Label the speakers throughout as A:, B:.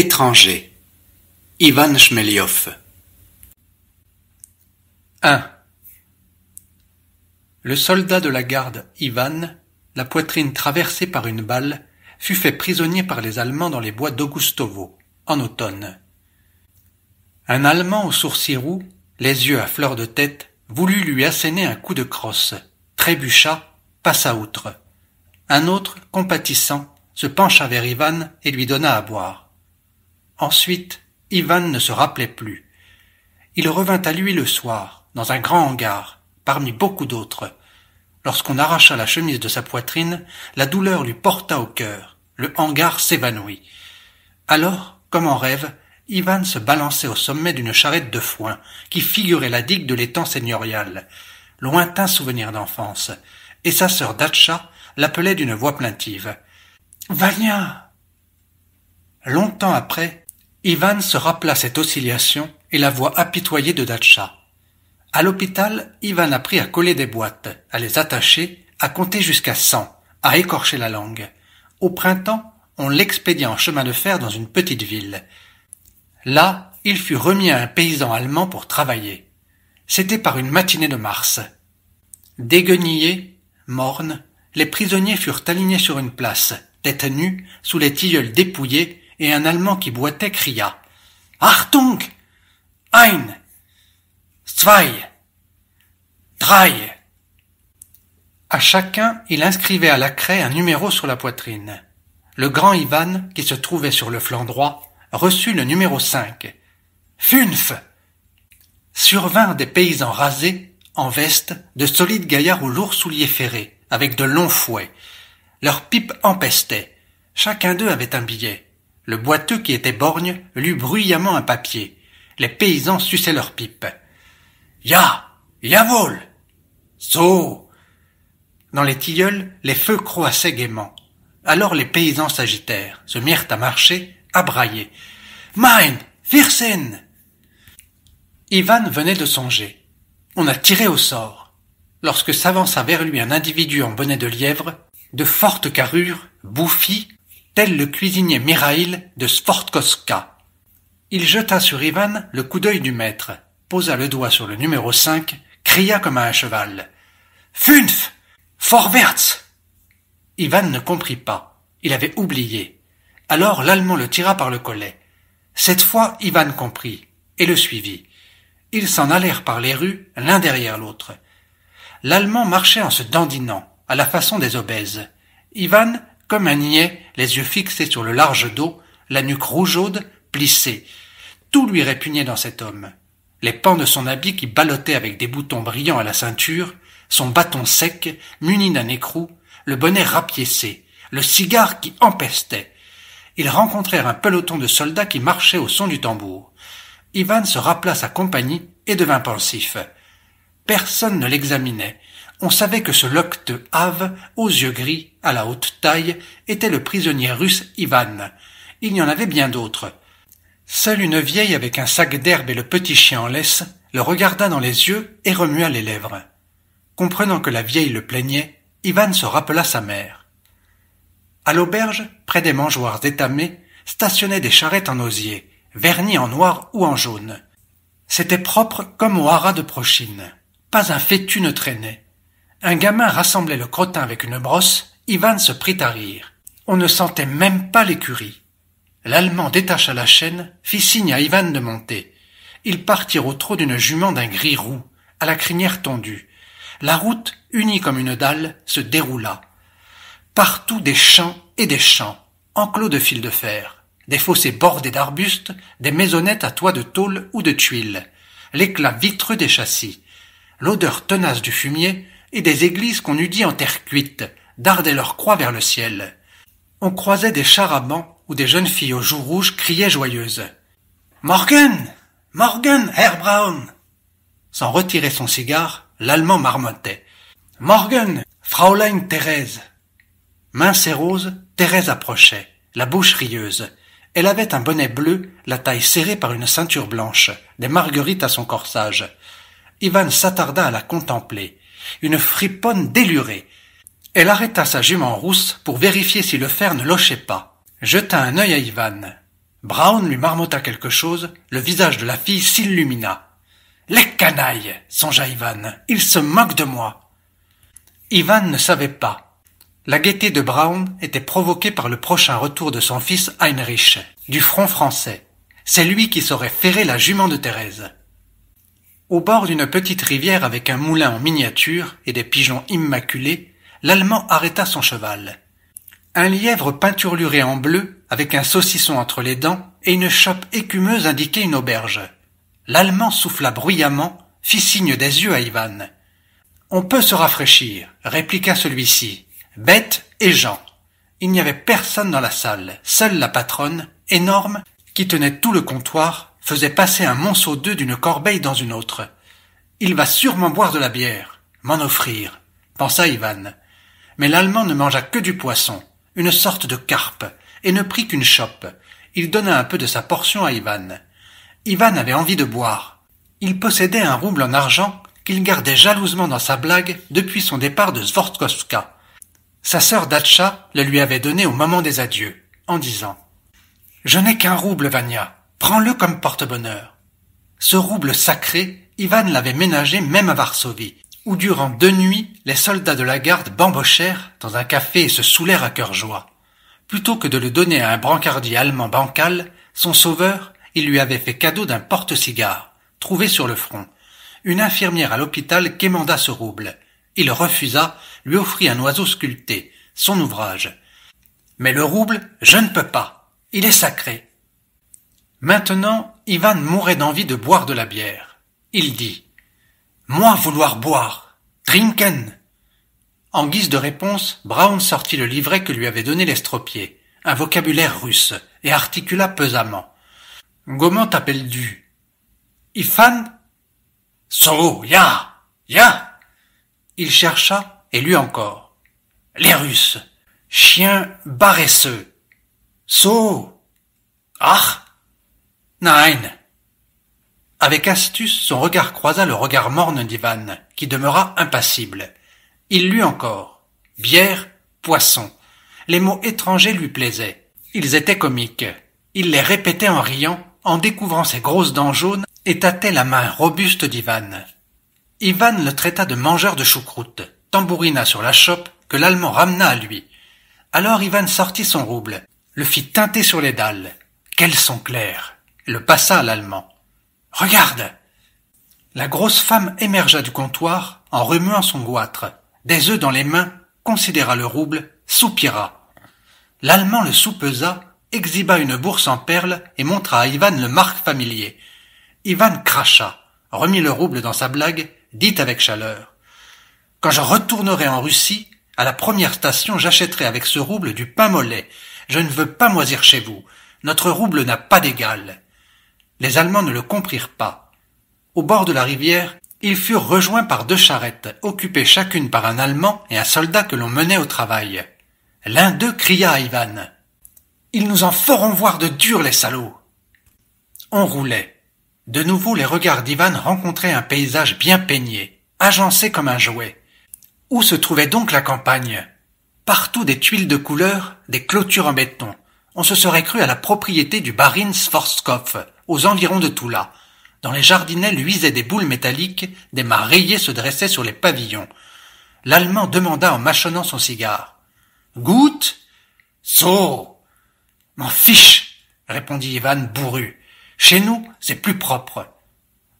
A: Étranger Ivan Shmelyov. 1. Le soldat de la garde Ivan, la poitrine traversée par une balle, fut fait prisonnier par les Allemands dans les bois d'Augustovo, en automne. Un Allemand aux sourcils roux, les yeux à fleur de tête, voulut lui asséner un coup de crosse, trébucha, passa outre. Un autre, compatissant, se pencha vers Ivan et lui donna à boire. Ensuite, Ivan ne se rappelait plus. Il revint à lui le soir, dans un grand hangar, parmi beaucoup d'autres. Lorsqu'on arracha la chemise de sa poitrine, la douleur lui porta au cœur. Le hangar s'évanouit. Alors, comme en rêve, Ivan se balançait au sommet d'une charrette de foin qui figurait la digue de l'étang seigneurial. Lointain souvenir d'enfance. Et sa sœur Datcha l'appelait d'une voix plaintive. Vania Longtemps après, Ivan se rappela cette oscillation et la voix apitoyée de Datcha. À l'hôpital, Ivan apprit à coller des boîtes, à les attacher, à compter jusqu'à cent, à écorcher la langue. Au printemps, on l'expédia en chemin de fer dans une petite ville. Là, il fut remis à un paysan allemand pour travailler. C'était par une matinée de mars. Déguenillés, mornes, les prisonniers furent alignés sur une place, tête nue, sous les tilleuls dépouillés, et un Allemand qui boitait cria Achtung Ein Zwei Drei À chacun, il inscrivait à la craie un numéro sur la poitrine. Le grand Ivan, qui se trouvait sur le flanc droit, reçut le numéro 5. Funf Survinrent des paysans rasés, en veste, de solides gaillards aux lourds souliers ferrés, avec de longs fouets. Leurs pipes empestaient. Chacun d'eux avait un billet. Le boiteux qui était borgne lut bruyamment un papier. Les paysans suçaient leurs pipes. Ya! vol, So! Dans les tilleuls, les feux croassaient gaiement. Alors les paysans s'agitèrent, se mirent à marcher, à brailler. Mein! Virsen! Ivan venait de songer. On a tiré au sort. Lorsque s'avança vers lui un individu en bonnet de lièvre, de forte carrure, bouffi, tel le cuisinier Mirail de sportkoska Il jeta sur Ivan le coup d'œil du maître, posa le doigt sur le numéro 5, cria comme à un cheval. Fünf Vorwärts! Ivan ne comprit pas. Il avait oublié. Alors l'Allemand le tira par le collet. Cette fois, Ivan comprit et le suivit. Ils s'en allèrent par les rues, l'un derrière l'autre. L'Allemand marchait en se dandinant, à la façon des obèses. Ivan comme un niais, les yeux fixés sur le large dos, la nuque rougeaude, plissée. Tout lui répugnait dans cet homme. Les pans de son habit qui balottaient avec des boutons brillants à la ceinture, son bâton sec, muni d'un écrou, le bonnet rapiécé, le cigare qui empestait. Ils rencontrèrent un peloton de soldats qui marchaient au son du tambour. Ivan se rappela sa compagnie et devint pensif. Personne ne l'examinait. On savait que ce locte hâve, aux yeux gris, à la haute taille, était le prisonnier russe Ivan. Il y en avait bien d'autres. Seule une vieille avec un sac d'herbe et le petit chien en laisse le regarda dans les yeux et remua les lèvres. Comprenant que la vieille le plaignait, Ivan se rappela sa mère. À l'auberge, près des mangeoires étamées, stationnaient des charrettes en osier, vernies en noir ou en jaune. C'était propre comme au haras de Prochine. Pas un fétu ne traînait. Un gamin rassemblait le crottin avec une brosse Ivan se prit à rire. On ne sentait même pas l'écurie. L'Allemand détacha la chaîne, fit signe à Ivan de monter. Ils partirent au trot d'une jument d'un gris roux, à la crinière tendue. La route, unie comme une dalle, se déroula. Partout des champs et des champs, enclos de fils de fer, des fossés bordés d'arbustes, des maisonnettes à toit de tôle ou de tuiles, l'éclat vitreux des châssis, l'odeur tenace du fumier et des églises qu'on eût dit en terre cuite, dardaient leurs croix vers le ciel. On croisait des charabans où des jeunes filles aux joues rouges criaient joyeuses. Morgan! Morgan, Herr Braun! Sans retirer son cigare, l'Allemand marmottait. Morgan, Fraulein Thérèse. Mince et rose, Thérèse approchait, la bouche rieuse. Elle avait un bonnet bleu, la taille serrée par une ceinture blanche, des marguerites à son corsage. Ivan s'attarda à la contempler. Une friponne délurée, elle arrêta sa jument rousse pour vérifier si le fer ne lochait pas, jeta un œil à Ivan. Brown lui marmotta quelque chose, le visage de la fille s'illumina. Les canailles, songea Ivan, ils se moquent de moi. Ivan ne savait pas. La gaieté de Brown était provoquée par le prochain retour de son fils Heinrich, du front français. C'est lui qui saurait ferrer la jument de Thérèse. Au bord d'une petite rivière avec un moulin en miniature et des pigeons immaculés, l'Allemand arrêta son cheval. Un lièvre peinturluré en bleu, avec un saucisson entre les dents et une chope écumeuse indiquait une auberge. L'Allemand souffla bruyamment, fit signe des yeux à Ivan. On peut se rafraîchir, répliqua celui-ci. Bête et Jean. Il n'y avait personne dans la salle, seule la patronne, énorme, qui tenait tout le comptoir, faisait passer un monceau d'œufs d'une corbeille dans une autre. Il va sûrement boire de la bière, m'en offrir, pensa Ivan. Mais l'Allemand ne mangea que du poisson, une sorte de carpe, et ne prit qu'une chope. Il donna un peu de sa portion à Ivan. Ivan avait envie de boire. Il possédait un rouble en argent qu'il gardait jalousement dans sa blague depuis son départ de Zvortkovska. Sa sœur Datcha le lui avait donné au moment des adieux, en disant Je n'ai qu'un rouble, Vania. Prends-le comme porte-bonheur. Ce rouble sacré, Ivan l'avait ménagé même à Varsovie, où durant deux nuits les soldats de la garde bambochèrent dans un café et se saoulèrent à cœur joie. Plutôt que de le donner à un brancardier allemand bancal, son sauveur, il lui avait fait cadeau d'un porte-cigare, trouvé sur le front. Une infirmière à l'hôpital quémanda ce rouble. Il refusa, lui offrit un oiseau sculpté, son ouvrage. Mais le rouble, je ne peux pas. Il est sacré. Maintenant, Ivan mourait d'envie de boire de la bière. Il dit moi vouloir boire. Trinken. En guise de réponse, Brown sortit le livret que lui avait donné l'estropié, un vocabulaire russe, et articula pesamment. Gommant t'appelle du. Ifan? So, ya, ya. Il chercha et lut encore. Les Russes. Chiens baresseux. So. Ach. Nein. Avec astuce, son regard croisa le regard morne d'Ivan, qui demeura impassible. Il lut encore. Bière, poisson. Les mots étrangers lui plaisaient. Ils étaient comiques. Il les répétait en riant, en découvrant ses grosses dents jaunes et tâtait la main robuste d'Ivan. Ivan le traita de mangeur de choucroute, tambourina sur la chope que l'Allemand ramena à lui. Alors Ivan sortit son rouble, le fit tinter sur les dalles. Quels sont clairs! Le passa à l'Allemand. Regarde La grosse femme émergea du comptoir en remuant son goitre, des œufs dans les mains, considéra le rouble, soupira. L'Allemand le soupesa, exhiba une bourse en perles et montra à Ivan le marque familier. Ivan cracha, remit le rouble dans sa blague, dit avec chaleur. Quand je retournerai en Russie, à la première station, j'achèterai avec ce rouble du pain mollet. Je ne veux pas moisir chez vous. Notre rouble n'a pas d'égal. Les Allemands ne le comprirent pas. Au bord de la rivière, ils furent rejoints par deux charrettes, occupées chacune par un Allemand et un soldat que l'on menait au travail. L'un d'eux cria à Ivan. Ils nous en feront voir de durs, les salauds. On roulait. De nouveau les regards d'Ivan rencontraient un paysage bien peigné, agencé comme un jouet. Où se trouvait donc la campagne? Partout des tuiles de couleur, des clôtures en béton. On se serait cru à la propriété du Barin aux environs de Toula. Dans les jardinets luisaient des boules métalliques, des mâts rayés se dressaient sur les pavillons. L'Allemand demanda en mâchonnant son cigare. Goutte So M'en fiche répondit Ivan bourru. Chez nous, c'est plus propre.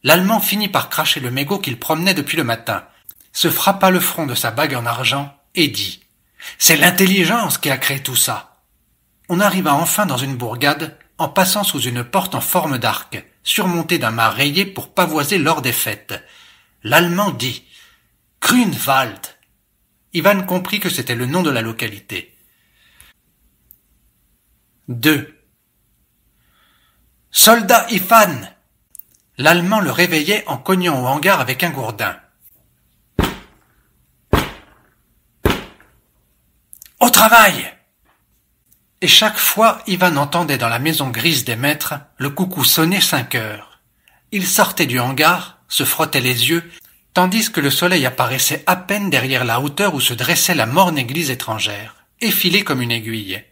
A: L'Allemand finit par cracher le mégot qu'il promenait depuis le matin, se frappa le front de sa bague en argent et dit C'est l'intelligence qui a créé tout ça. On arriva enfin dans une bourgade en passant sous une porte en forme d'arc, surmontée d'un mât rayé pour pavoiser lors des fêtes. L'allemand dit Grünwald. Ivan comprit que c'était le nom de la localité. 2. Soldat Ifan L'Allemand le réveillait en cognant au hangar avec un gourdin. Au travail et chaque fois Ivan entendait dans la maison grise des maîtres le coucou sonner cinq heures. Il sortait du hangar, se frottait les yeux, tandis que le soleil apparaissait à peine derrière la hauteur où se dressait la morne église étrangère, effilée comme une aiguille.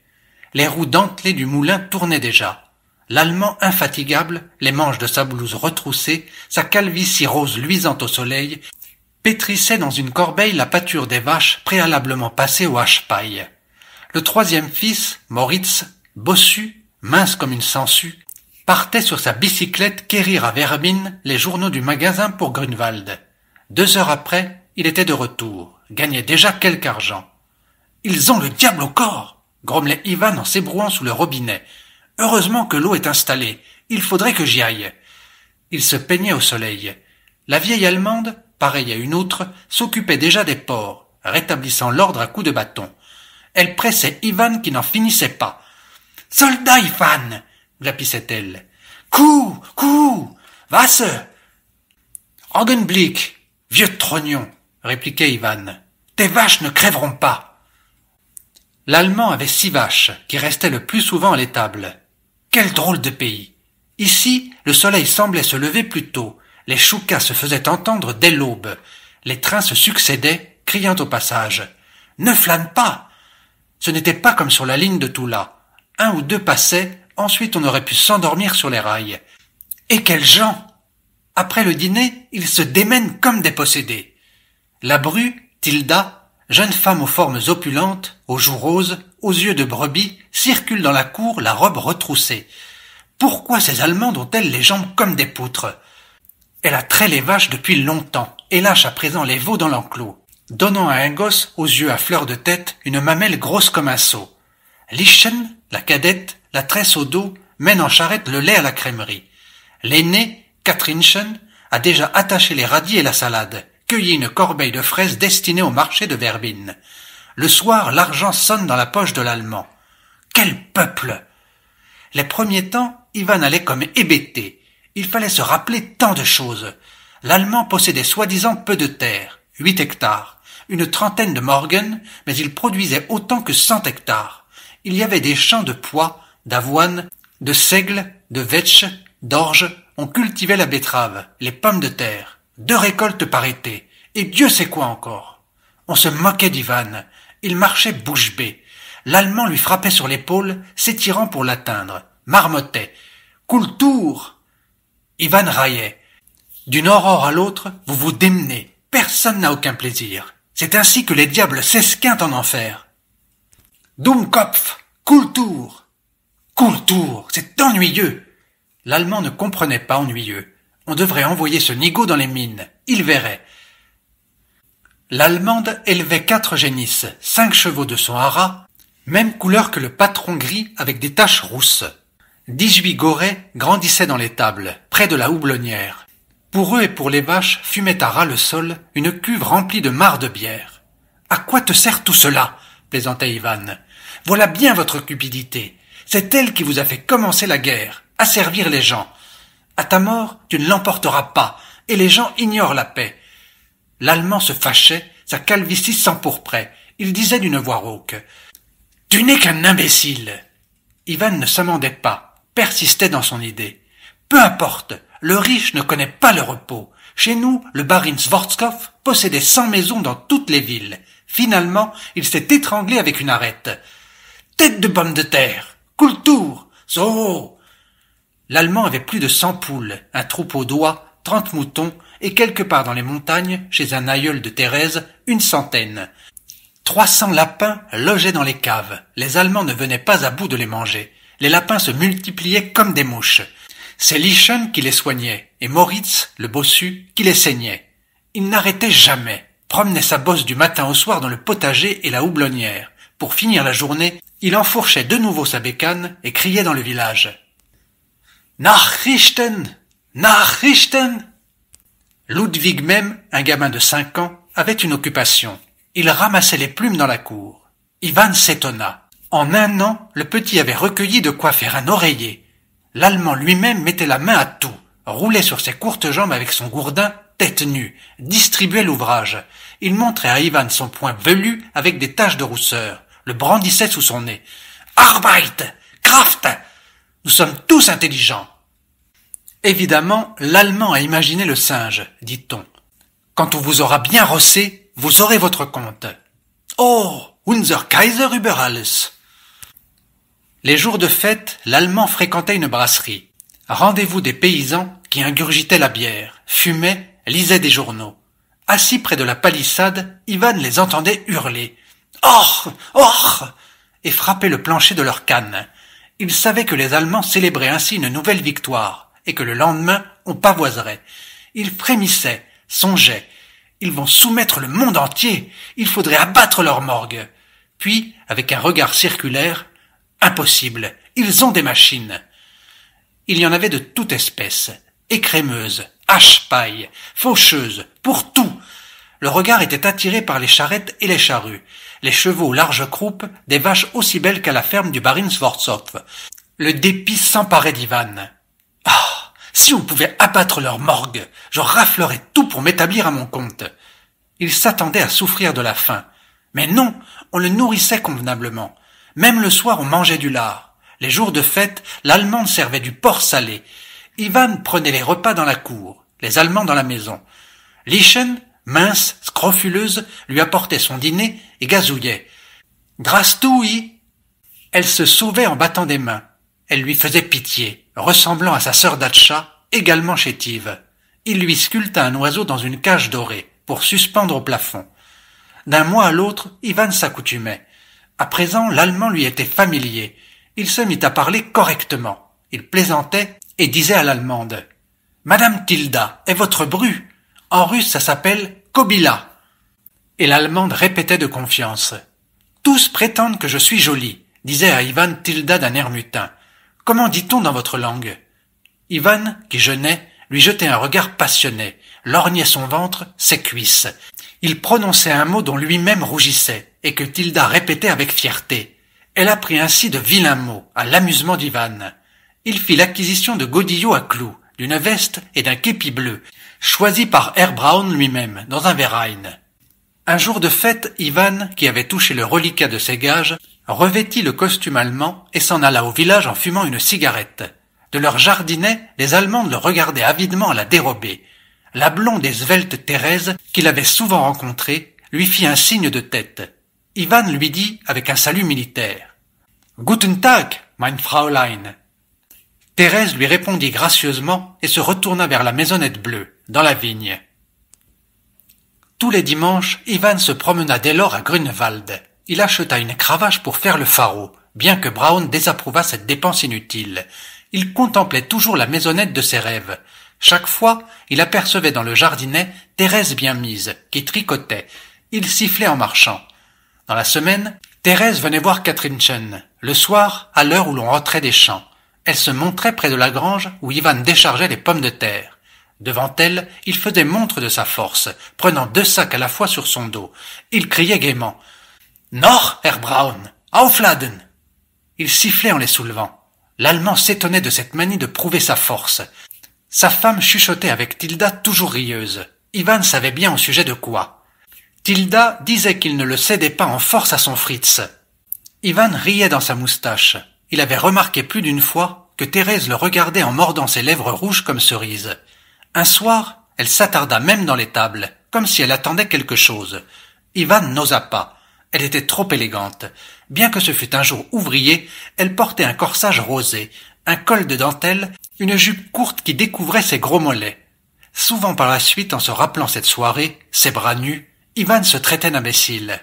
A: Les roues dentelées du moulin tournaient déjà. L'allemand infatigable, les manches de sa blouse retroussées, sa calvitie rose luisante au soleil, pétrissait dans une corbeille la pâture des vaches préalablement passée au hache-paille. Le troisième fils, Moritz, bossu, mince comme une sangsue, partait sur sa bicyclette quérir à Vermin les journaux du magasin pour Grunwald. Deux heures après, il était de retour, gagnait déjà quelque argent. Ils ont le diable au corps grommelait Ivan en s'ébrouant sous le robinet. Heureusement que l'eau est installée. Il faudrait que j'y aille. Il se peignait au soleil. La vieille Allemande, pareille à une autre, s'occupait déjà des ports, rétablissant l'ordre à coups de bâton. Elle pressait Ivan qui n'en finissait pas. Soldat Ivan glapissait-elle. Cou Cou Vasse Augenblick Vieux trognon répliquait Ivan. Tes vaches ne crèveront pas L'Allemand avait six vaches qui restaient le plus souvent à l'étable. Quel drôle de pays Ici, le soleil semblait se lever plus tôt, les choucas se faisaient entendre dès l'aube, les trains se succédaient, criant au passage. Ne flâne pas ce n'était pas comme sur la ligne de Toula. Un ou deux passaient, ensuite on aurait pu s'endormir sur les rails. Et quels gens Après le dîner, ils se démènent comme des possédés. La bru, Tilda, jeune femme aux formes opulentes, aux joues roses, aux yeux de brebis, circule dans la cour, la robe retroussée. Pourquoi ces Allemands ont-elles les jambes comme des poutres Elle a trait les vaches depuis longtemps et lâche à présent les veaux dans l'enclos donnant à un gosse aux yeux à fleur de tête une mamelle grosse comme un seau. Lichen, la cadette, la tresse au dos, mène en charrette le lait à la crèmerie. L'aînée, Katrinchen, a déjà attaché les radis et la salade, cueilli une corbeille de fraises destinée au marché de Verbine. Le soir, l'argent sonne dans la poche de l'Allemand. Quel peuple Les premiers temps, Ivan allait comme hébété. Il fallait se rappeler tant de choses. L'Allemand possédait soi-disant peu de terre, huit hectares une trentaine de morgan, mais il produisait autant que cent hectares. Il y avait des champs de pois, d'avoine, de seigle, de vetch, d'orge. On cultivait la betterave, les pommes de terre. Deux récoltes par été. Et Dieu sait quoi encore. On se moquait d'Ivan. Il marchait bouche bée. L'Allemand lui frappait sur l'épaule, s'étirant pour l'atteindre, marmottait. tour !» Ivan raillait. D'une aurore à l'autre, vous vous démenez. Personne n'a aucun plaisir. C'est ainsi que les diables s'esquintent en enfer. Dummkopf, Kultur. tour c'est ennuyeux. L'allemand ne comprenait pas ennuyeux. On devrait envoyer ce nigo dans les mines. Il verrait. L'allemande élevait quatre génisses, cinq chevaux de son haras, même couleur que le patron gris avec des taches rousses. Dix-huit gorées grandissaient dans l'étable, près de la houblonnière. Pour eux et pour les vaches fumait à ras le sol une cuve remplie de mares de bière. À quoi te sert tout cela? plaisantait Ivan. Voilà bien votre cupidité. C'est elle qui vous a fait commencer la guerre, asservir les gens. À ta mort, tu ne l'emporteras pas, et les gens ignorent la paix. L'Allemand se fâchait, sa calvitie s'empourprait. Il disait d'une voix rauque. Tu n'es qu'un imbécile. Ivan ne s'amendait pas, persistait dans son idée. Peu importe, le riche ne connaît pas le repos. Chez nous, le barin Svartskov possédait cent maisons dans toutes les villes. Finalement, il s'est étranglé avec une arête. Tête de pomme de terre! Kultur! Soho! L'Allemand avait plus de cent poules, un troupeau d'oies, trente moutons, et quelque part dans les montagnes, chez un aïeul de Thérèse, une centaine. Trois cents lapins logeaient dans les caves. Les Allemands ne venaient pas à bout de les manger. Les lapins se multipliaient comme des mouches. C'est Lichen qui les soignait, et Moritz, le bossu, qui les saignait. Il n'arrêtait jamais, promenait sa bosse du matin au soir dans le potager et la houblonnière. Pour finir la journée, il enfourchait de nouveau sa bécane et criait dans le village. Nachrichten! Nachrichten! Ludwig même, un gamin de cinq ans, avait une occupation. Il ramassait les plumes dans la cour. Ivan s'étonna. En un an, le petit avait recueilli de quoi faire un oreiller, L'Allemand lui-même mettait la main à tout, roulait sur ses courtes jambes avec son gourdin, tête nue, distribuait l'ouvrage. Il montrait à Ivan son poing velu avec des taches de rousseur, le brandissait sous son nez. Arbeit! Kraft! Nous sommes tous intelligents! Évidemment, l'Allemand a imaginé le singe, dit-on. Quand on vous aura bien rossé, vous aurez votre compte. Oh, unser Kaiser über alles! Les jours de fête, l'Allemand fréquentait une brasserie. Rendez-vous des paysans qui ingurgitaient la bière, fumaient, lisaient des journaux. Assis près de la palissade, Ivan les entendait hurler. Or! Or! et frapper le plancher de leur canne. Il savait que les Allemands célébraient ainsi une nouvelle victoire, et que le lendemain, on pavoiserait. Il frémissait, songeait. Ils vont soumettre le monde entier. Il faudrait abattre leur morgue. Puis, avec un regard circulaire, Impossible. Ils ont des machines. Il y en avait de toute espèce. Écrémeuses, hache-paille, faucheuses, pour tout. Le regard était attiré par les charrettes et les charrues, les chevaux larges croupes, des vaches aussi belles qu'à la ferme du barin Le dépit s'emparait d'Ivan. Ah Si on pouvait abattre leur morgue, je raflerais tout pour m'établir à mon compte. Il s'attendait à souffrir de la faim. Mais non, on le nourrissait convenablement. Même le soir, on mangeait du lard. Les jours de fête, l'Allemande servait du porc salé. Ivan prenait les repas dans la cour, les Allemands dans la maison. Lichen, mince, scrofuleuse, lui apportait son dîner et gazouillait. oui. Elle se sauvait en battant des mains. Elle lui faisait pitié, ressemblant à sa sœur Datcha, également chétive. Il lui sculpta un oiseau dans une cage dorée, pour suspendre au plafond. D'un mois à l'autre, Ivan s'accoutumait. À présent, l'allemand lui était familier. Il se mit à parler correctement. Il plaisantait et disait à l'allemande Madame Tilda est votre bru. En russe, ça s'appelle Kobila. Et l'allemande répétait de confiance. Tous prétendent que je suis jolie, disait à Ivan Tilda d'un air mutin. Comment dit-on dans votre langue Ivan, qui jeûnait, lui jetait un regard passionné lorgnait son ventre, ses cuisses. Il prononçait un mot dont lui-même rougissait, et que Tilda répétait avec fierté. Elle apprit ainsi de vilains mots, à l'amusement d'Ivan. Il fit l'acquisition de godillots à clous, d'une veste et d'un képi bleu, choisi par Herr Brown lui-même, dans un verein. Un jour de fête, Ivan, qui avait touché le reliquat de ses gages, revêtit le costume allemand et s'en alla au village en fumant une cigarette. De leur jardinet, les Allemandes le regardaient avidement à la dérobée la blonde et svelte Thérèse, qu'il avait souvent rencontrée, lui fit un signe de tête. Ivan lui dit avec un salut militaire. Guten Tag, mein Fraulein. Thérèse lui répondit gracieusement et se retourna vers la maisonnette bleue, dans la vigne. Tous les dimanches, Ivan se promena dès lors à Grunewald. Il acheta une cravache pour faire le faro, bien que Brown désapprouvât cette dépense inutile. Il contemplait toujours la maisonnette de ses rêves. Chaque fois, il apercevait dans le jardinet Thérèse bien mise, qui tricotait. Il sifflait en marchant. Dans la semaine, Thérèse venait voir Catherine le soir, à l'heure où l'on rentrait des champs. Elle se montrait près de la grange où Ivan déchargeait les pommes de terre. Devant elle, il faisait montre de sa force, prenant deux sacs à la fois sur son dos. Il criait gaiement. Noch, Herr Braun! Aufladen! Il sifflait en les soulevant. L'Allemand s'étonnait de cette manie de prouver sa force. Sa femme chuchotait avec Tilda toujours rieuse. Ivan savait bien au sujet de quoi. Tilda disait qu'il ne le cédait pas en force à son Fritz. Ivan riait dans sa moustache. Il avait remarqué plus d'une fois que Thérèse le regardait en mordant ses lèvres rouges comme cerises. Un soir, elle s'attarda même dans les tables, comme si elle attendait quelque chose. Ivan n'osa pas. Elle était trop élégante. Bien que ce fût un jour ouvrier, elle portait un corsage rosé, un col de dentelle une jupe courte qui découvrait ses gros mollets. Souvent par la suite, en se rappelant cette soirée, ses bras nus, Ivan se traitait d'imbécile.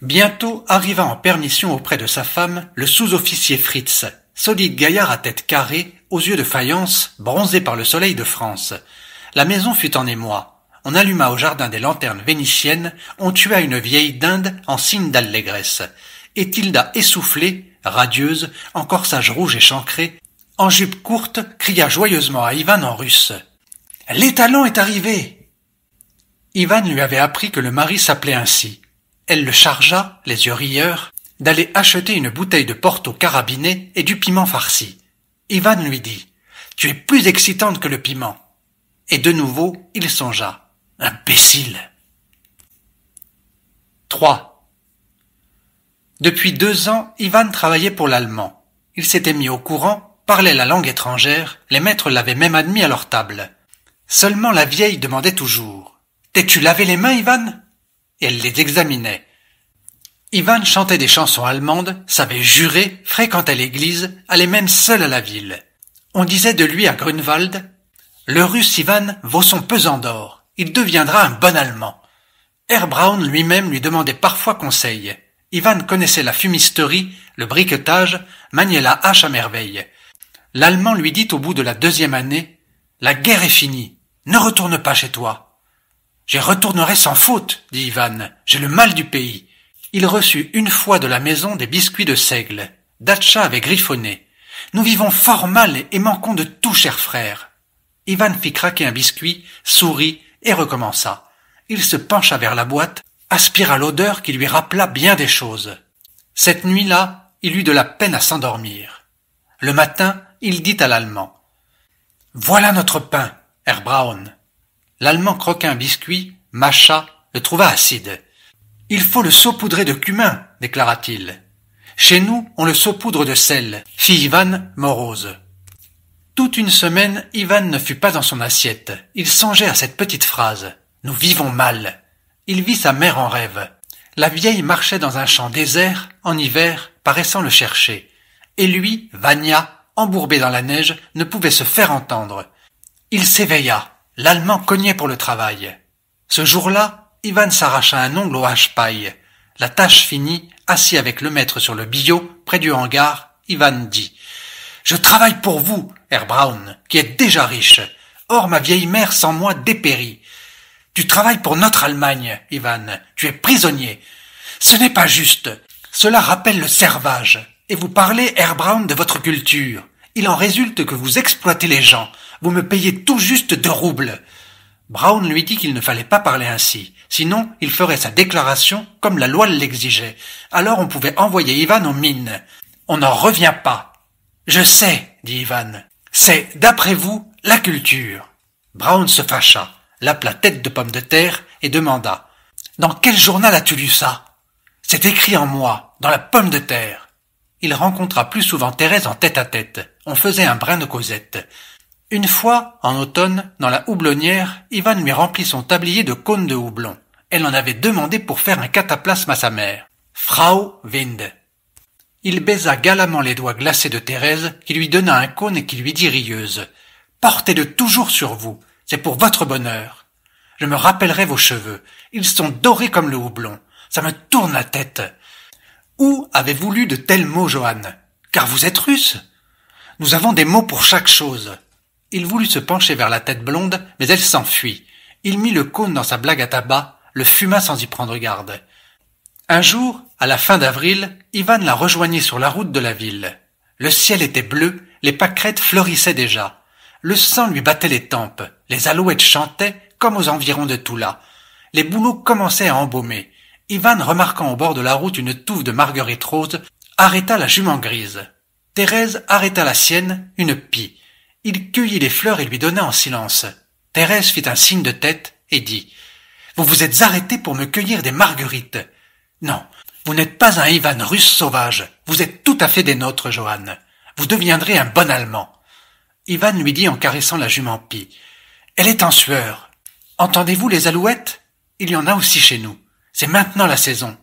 A: Bientôt arriva en permission auprès de sa femme le sous-officier Fritz, solide gaillard à tête carrée, aux yeux de faïence, bronzé par le soleil de France. La maison fut en émoi. On alluma au jardin des lanternes vénitiennes, on tua une vieille dinde en signe d'allégresse. Etilda essoufflée, radieuse, en corsage rouge et chancré, en jupe courte, cria joyeusement à Ivan en russe. L'étalon est arrivé. Ivan lui avait appris que le mari s'appelait ainsi. Elle le chargea, les yeux rieurs, d'aller acheter une bouteille de porto carabiné et du piment farci. Ivan lui dit Tu es plus excitante que le piment. Et de nouveau, il songea Imbécile 3. Depuis deux ans, Ivan travaillait pour l'Allemand. Il s'était mis au courant Parlait la langue étrangère, les maîtres l'avaient même admis à leur table. Seulement la vieille demandait toujours. T'es-tu lavé les mains, Ivan? Et elle les examinait. Ivan chantait des chansons allemandes, savait jurer, fréquentait l'église, allait même seul à la ville. On disait de lui à Grunwald, le russe Ivan vaut son pesant d'or. Il deviendra un bon allemand. Herr Braun lui-même lui demandait parfois conseil. Ivan connaissait la fumisterie, le briquetage, maniait la hache à merveille l'Allemand lui dit au bout de la deuxième année La guerre est finie, ne retourne pas chez toi. J'y retournerai sans faute, dit Ivan, j'ai le mal du pays. Il reçut une fois de la maison des biscuits de seigle. Datcha avait griffonné. Nous vivons fort mal et manquons de tout, cher frère. Ivan fit craquer un biscuit, sourit et recommença. Il se pencha vers la boîte, aspira l'odeur qui lui rappela bien des choses. Cette nuit-là, il eut de la peine à s'endormir. Le matin, il dit à l'Allemand. Voilà notre pain, Herr Braun. L'Allemand croqua un biscuit, mâcha, le trouva acide. Il faut le saupoudrer de cumin, déclara-t-il. Chez nous, on le saupoudre de sel, fit Ivan morose. Toute une semaine, Ivan ne fut pas dans son assiette. Il songeait à cette petite phrase. Nous vivons mal. Il vit sa mère en rêve. La vieille marchait dans un champ désert, en hiver, paraissant le chercher. Et lui, Vania, embourbé dans la neige, ne pouvait se faire entendre. Il s'éveilla. L'Allemand cognait pour le travail. Ce jour-là, Ivan s'arracha un ongle au hache-paille. La tâche finie, assis avec le maître sur le billot, près du hangar, Ivan dit Je travaille pour vous, Herr Brown, qui êtes déjà riche. Or, ma vieille mère sans moi dépérit. Tu travailles pour notre Allemagne, Ivan. Tu es prisonnier. Ce n'est pas juste. Cela rappelle le servage. Et vous parlez, Herr Brown, de votre culture. Il en résulte que vous exploitez les gens. Vous me payez tout juste deux roubles. Brown lui dit qu'il ne fallait pas parler ainsi, sinon il ferait sa déclaration comme la loi l'exigeait. Alors on pouvait envoyer Ivan aux mines. On n'en revient pas. Je sais, dit Ivan. C'est, d'après vous, la culture. Brown se fâcha, l'appela tête de pomme de terre et demanda. Dans quel journal as-tu lu ça? C'est écrit en moi, dans la pomme de terre il rencontra plus souvent Thérèse en tête-à-tête. On faisait un brin de causette. Une fois, en automne, dans la houblonnière, Ivan lui remplit son tablier de cônes de houblon. Elle en avait demandé pour faire un cataplasme à sa mère. Frau Wind. Il baisa galamment les doigts glacés de Thérèse, qui lui donna un cône et qui lui dit rieuse. Portez-le toujours sur vous. C'est pour votre bonheur. Je me rappellerai vos cheveux. Ils sont dorés comme le houblon. Ça me tourne la tête. Où avez-vous lu de tels mots, Johan Car vous êtes russe. Nous avons des mots pour chaque chose. Il voulut se pencher vers la tête blonde, mais elle s'enfuit. Il mit le cône dans sa blague à tabac, le fuma sans y prendre garde. Un jour, à la fin d'avril, Ivan la rejoignit sur la route de la ville. Le ciel était bleu, les pâquerettes fleurissaient déjà. Le sang lui battait les tempes, les alouettes chantaient comme aux environs de Toula. Les bouleaux commençaient à embaumer. Ivan remarquant au bord de la route une touffe de marguerites roses, arrêta la jument grise. Thérèse arrêta la sienne, une pie. Il cueillit les fleurs et lui donna en silence. Thérèse fit un signe de tête et dit Vous vous êtes arrêté pour me cueillir des marguerites. Non, vous n'êtes pas un Ivan russe sauvage. Vous êtes tout à fait des nôtres, Johan. Vous deviendrez un bon Allemand. Ivan lui dit en caressant la jument pie Elle est en sueur. Entendez-vous les alouettes Il y en a aussi chez nous. C'est maintenant la saison.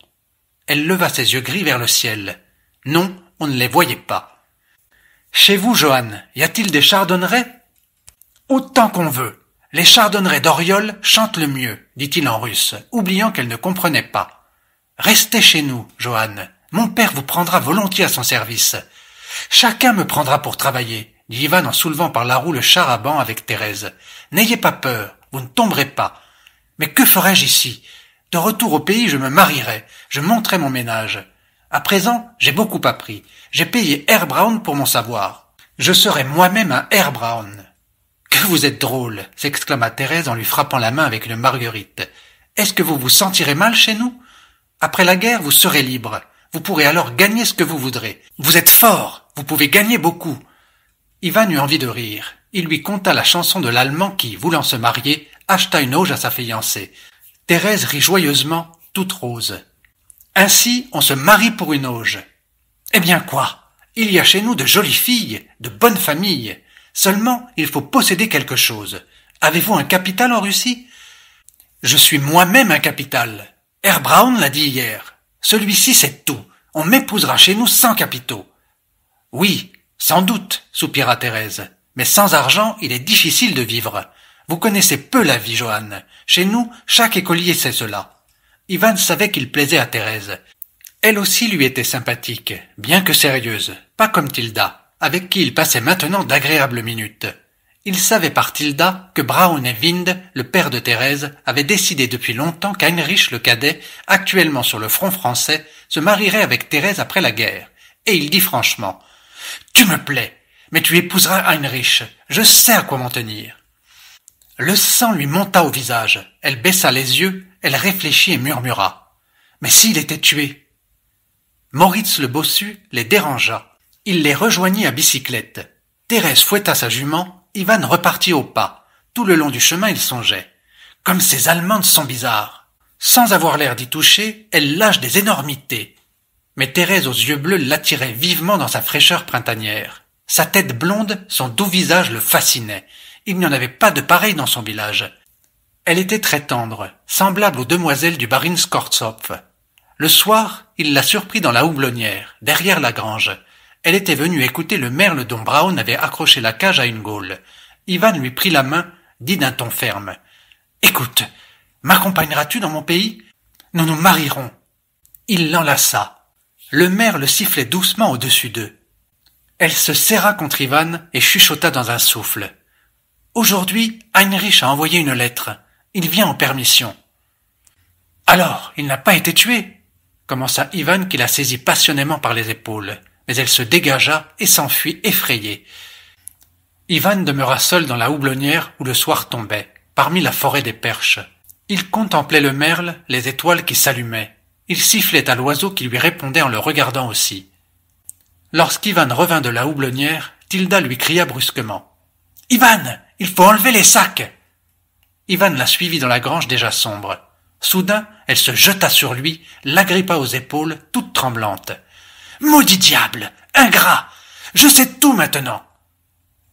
A: Elle leva ses yeux gris vers le ciel. Non, on ne les voyait pas. Chez vous, Johan, y a-t-il des chardonnerets Autant qu'on veut. Les chardonnerets d'Oriol chantent le mieux, dit-il en russe, oubliant qu'elle ne comprenait pas. Restez chez nous, Johan. Mon père vous prendra volontiers à son service. Chacun me prendra pour travailler, dit Ivan en soulevant par la roue le char à banc avec Thérèse. N'ayez pas peur, vous ne tomberez pas. Mais que ferais-je ici de retour au pays, je me marierai, je monterai mon ménage. À présent, j'ai beaucoup appris. J'ai payé Air Brown pour mon savoir. Je serai moi-même un Air Brown. Que vous êtes drôle, s'exclama Thérèse en lui frappant la main avec une marguerite. Est-ce que vous vous sentirez mal chez nous? Après la guerre, vous serez libre. Vous pourrez alors gagner ce que vous voudrez. Vous êtes fort. Vous pouvez gagner beaucoup. Ivan eut envie de rire. Il lui conta la chanson de l'Allemand qui, voulant se marier, acheta une auge à sa fiancée, Thérèse rit joyeusement, toute rose. Ainsi, on se marie pour une auge. Eh bien quoi Il y a chez nous de jolies filles, de bonnes familles. Seulement, il faut posséder quelque chose. Avez-vous un capital en Russie Je suis moi-même un capital. Herr Brown l'a dit hier. Celui-ci, c'est tout. On m'épousera chez nous sans capitaux. Oui, sans doute, soupira Thérèse. Mais sans argent, il est difficile de vivre. Vous connaissez peu la vie, Johanne. Chez nous, chaque écolier sait cela. Ivan savait qu'il plaisait à Thérèse. Elle aussi lui était sympathique, bien que sérieuse, pas comme Tilda, avec qui il passait maintenant d'agréables minutes. Il savait par Tilda que Braun et Wind, le père de Thérèse, avaient décidé depuis longtemps qu'Heinrich le cadet, actuellement sur le front français, se marierait avec Thérèse après la guerre. Et il dit franchement, Tu me plais, mais tu épouseras Heinrich. Je sais à quoi m'en tenir. Le sang lui monta au visage, elle baissa les yeux, elle réfléchit et murmura. Mais s'il était tué Moritz le bossu les dérangea. Il les rejoignit à bicyclette. Thérèse fouetta sa jument, Ivan repartit au pas. Tout le long du chemin il songeait. Comme ces Allemandes sont bizarres. Sans avoir l'air d'y toucher, elles lâchent des énormités. Mais Thérèse aux yeux bleus l'attirait vivement dans sa fraîcheur printanière. Sa tête blonde, son doux visage le fascinaient il n'y en avait pas de pareil dans son village. Elle était très tendre, semblable aux demoiselles du barin Skortsopf. Le soir, il la surprit dans la houblonnière, derrière la grange. Elle était venue écouter le merle dont Brown avait accroché la cage à une gaule. Ivan lui prit la main, dit d'un ton ferme. Écoute, m'accompagneras-tu dans mon pays? Nous nous marierons. Il l'enlaça. Le merle sifflait doucement au-dessus d'eux. Elle se serra contre Ivan et chuchota dans un souffle. Aujourd'hui, Heinrich a envoyé une lettre. Il vient en permission. Alors, il n'a pas été tué commença Ivan qui la saisit passionnément par les épaules, mais elle se dégagea et s'enfuit effrayée. Ivan demeura seul dans la houblonnière où le soir tombait, parmi la forêt des perches. Il contemplait le merle, les étoiles qui s'allumaient. Il sifflait à l'oiseau qui lui répondait en le regardant aussi. Lorsqu'Ivan revint de la houblonnière, Tilda lui cria brusquement. Ivan! Il faut enlever les sacs. Ivan la suivit dans la grange déjà sombre. Soudain, elle se jeta sur lui, l'agrippa aux épaules, toute tremblante. Maudit diable. Ingrat. Je sais tout maintenant.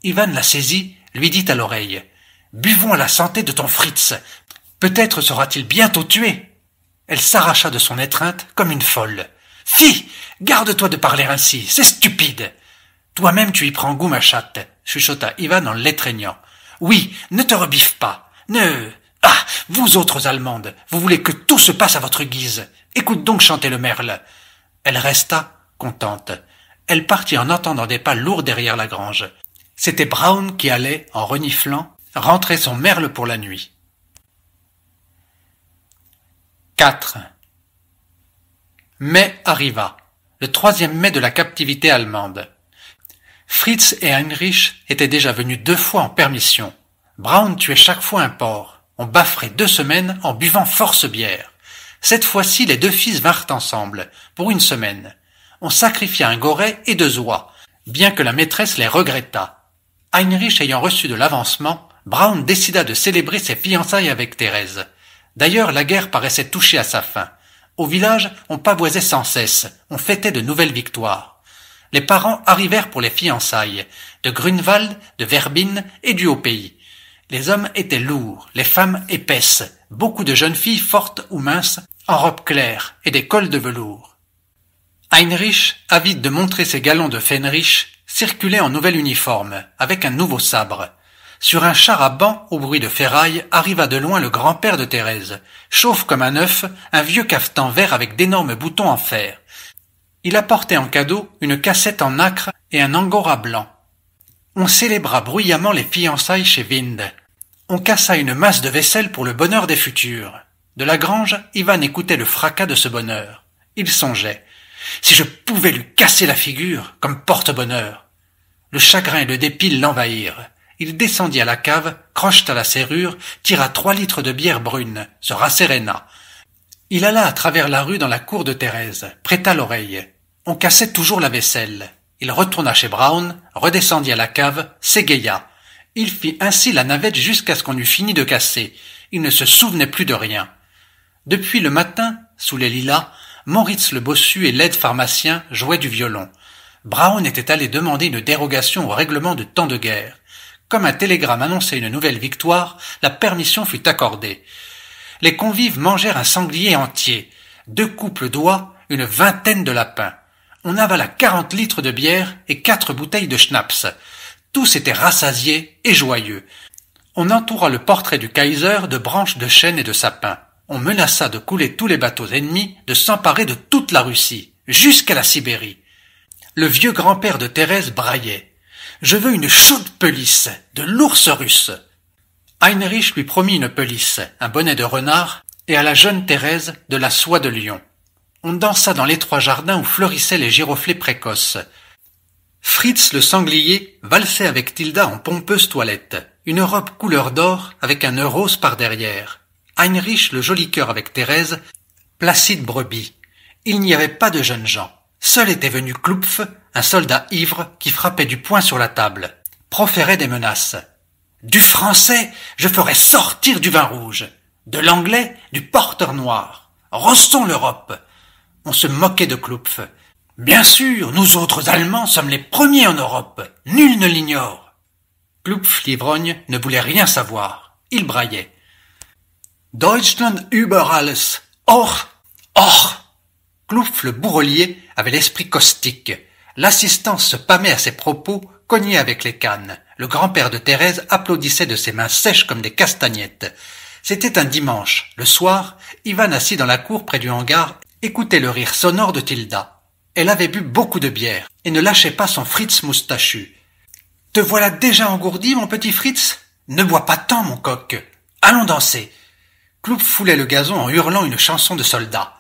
A: Ivan la saisit, lui dit à l'oreille. Buvons à la santé de ton Fritz. Peut-être sera-t-il bientôt tué. Elle s'arracha de son étreinte comme une folle. Fi. Garde-toi de parler ainsi. C'est stupide. Toi-même tu y prends goût, ma chatte, chuchota Ivan en l'étreignant. Oui, ne te rebiffe pas. Ne. Ah. Vous autres Allemandes, vous voulez que tout se passe à votre guise. Écoute donc chanter le merle. Elle resta, contente. Elle partit en entendant des pas lourds derrière la grange. C'était Brown qui allait, en reniflant, rentrer son merle pour la nuit. 4. Mai arriva, le troisième mai de la captivité allemande. Fritz et Heinrich étaient déjà venus deux fois en permission. Brown tuait chaque fois un porc. On bafferait deux semaines en buvant force bière. Cette fois-ci, les deux fils vinrent ensemble, pour une semaine. On sacrifia un goret et deux oies, bien que la maîtresse les regrettât. Heinrich ayant reçu de l'avancement, Brown décida de célébrer ses fiançailles avec Thérèse. D'ailleurs, la guerre paraissait toucher à sa fin. Au village, on pavoisait sans cesse, on fêtait de nouvelles victoires les parents arrivèrent pour les fiançailles, de Grunewald, de Verbine et du haut pays. Les hommes étaient lourds, les femmes épaisses, beaucoup de jeunes filles fortes ou minces, en robe claire et des cols de velours. Heinrich, avide de montrer ses galons de Fenrich, circulait en nouvel uniforme, avec un nouveau sabre. Sur un char à banc, au bruit de ferraille, arriva de loin le grand-père de Thérèse, chauve comme un œuf, un vieux cafetan vert avec d'énormes boutons en fer. Il apportait en cadeau une cassette en acre et un angora blanc. On célébra bruyamment les fiançailles chez Wind. On cassa une masse de vaisselle pour le bonheur des futurs. De la grange, Ivan écoutait le fracas de ce bonheur. Il songeait. Si je pouvais lui casser la figure, comme porte-bonheur. Le chagrin et le dépit l'envahirent. Il descendit à la cave, crocheta la serrure, tira trois litres de bière brune, se rasséréna, il alla à travers la rue dans la cour de Thérèse, prêta l'oreille. On cassait toujours la vaisselle. Il retourna chez Brown, redescendit à la cave, s'égaya. Il fit ainsi la navette jusqu'à ce qu'on eût fini de casser. Il ne se souvenait plus de rien. Depuis le matin, sous les lilas, Moritz le bossu et l'aide pharmacien jouaient du violon. Brown était allé demander une dérogation au règlement de temps de guerre. Comme un télégramme annonçait une nouvelle victoire, la permission fut accordée les convives mangèrent un sanglier entier, deux couples d'oies, une vingtaine de lapins. On avala quarante litres de bière et quatre bouteilles de schnapps. Tous étaient rassasiés et joyeux. On entoura le portrait du Kaiser de branches de chêne et de sapin. On menaça de couler tous les bateaux ennemis, de s'emparer de toute la Russie, jusqu'à la Sibérie. Le vieux grand-père de Thérèse braillait. Je veux une chaude pelisse, de l'ours russe. Heinrich lui promit une pelisse, un bonnet de renard, et à la jeune Thérèse de la soie de lion. On dansa dans l'étroit jardin où fleurissaient les giroflées précoces. Fritz le sanglier valsait avec Tilda en pompeuse toilette, une robe couleur d'or avec un nœud rose par derrière. Heinrich le joli cœur avec Thérèse, placide brebis. Il n'y avait pas de jeunes gens. Seul était venu Kloupf, un soldat ivre qui frappait du poing sur la table, proférait des menaces. Du français, je ferai sortir du vin rouge. De l'anglais, du porteur noir. Restons l'Europe. On se moquait de Klopf. Bien sûr, nous autres Allemands sommes les premiers en Europe. Nul ne l'ignore. Klopf, l'ivrogne, ne voulait rien savoir. Il braillait. Deutschland über alles. Or, or. Klopf, le bourrelier, avait l'esprit caustique. L'assistance se pâmait à ses propos, cognait avec les cannes. Le grand-père de Thérèse applaudissait de ses mains sèches comme des castagnettes. C'était un dimanche. Le soir, Ivan assis dans la cour près du hangar écoutait le rire sonore de Tilda. Elle avait bu beaucoup de bière et ne lâchait pas son Fritz moustachu. Te voilà déjà engourdi, mon petit Fritz Ne bois pas tant, mon coq. Allons danser. Cloup foulait le gazon en hurlant une chanson de soldat.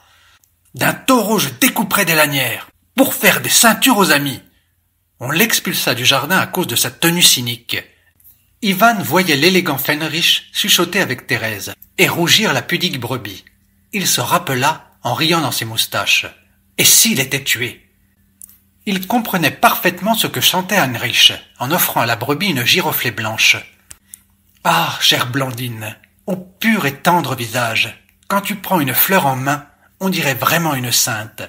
A: D'un taureau, je découperai des lanières pour faire des ceintures aux amis. On l'expulsa du jardin à cause de sa tenue cynique. Ivan voyait l'élégant Fenrich chuchoter avec Thérèse et rougir la pudique brebis. Il se rappela en riant dans ses moustaches. Et s'il était tué Il comprenait parfaitement ce que chantait Heinrich en offrant à la brebis une giroflée blanche. Ah, chère Blandine, au pur et tendre visage, quand tu prends une fleur en main, on dirait vraiment une sainte.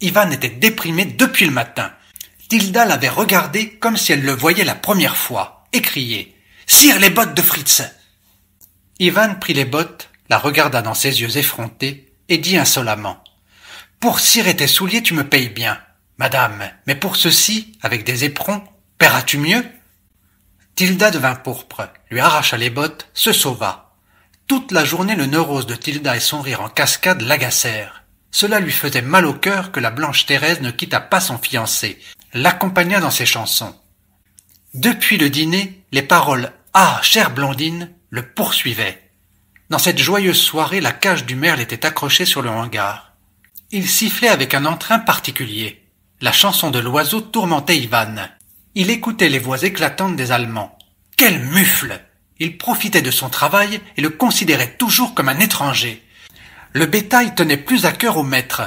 A: Ivan était déprimé depuis le matin. Tilda l'avait regardé comme si elle le voyait la première fois, et criait Cire les bottes de Fritz Ivan prit les bottes, la regarda dans ses yeux effrontés, et dit insolemment Pour cirer tes souliers, tu me payes bien, madame, mais pour ceci, avec des éperons, paieras-tu mieux Tilda devint pourpre, lui arracha les bottes, se sauva. Toute la journée, le neurose de Tilda et son rire en cascade l'agacèrent. Cela lui faisait mal au cœur que la blanche Thérèse ne quittât pas son fiancé, l'accompagna dans ses chansons. Depuis le dîner, les paroles Ah, chère Blondine le poursuivaient. Dans cette joyeuse soirée, la cage du merle était accrochée sur le hangar. Il sifflait avec un entrain particulier. La chanson de l'oiseau tourmentait Ivan. Il écoutait les voix éclatantes des Allemands. Quel mufle Il profitait de son travail et le considérait toujours comme un étranger. Le bétail tenait plus à cœur au maître.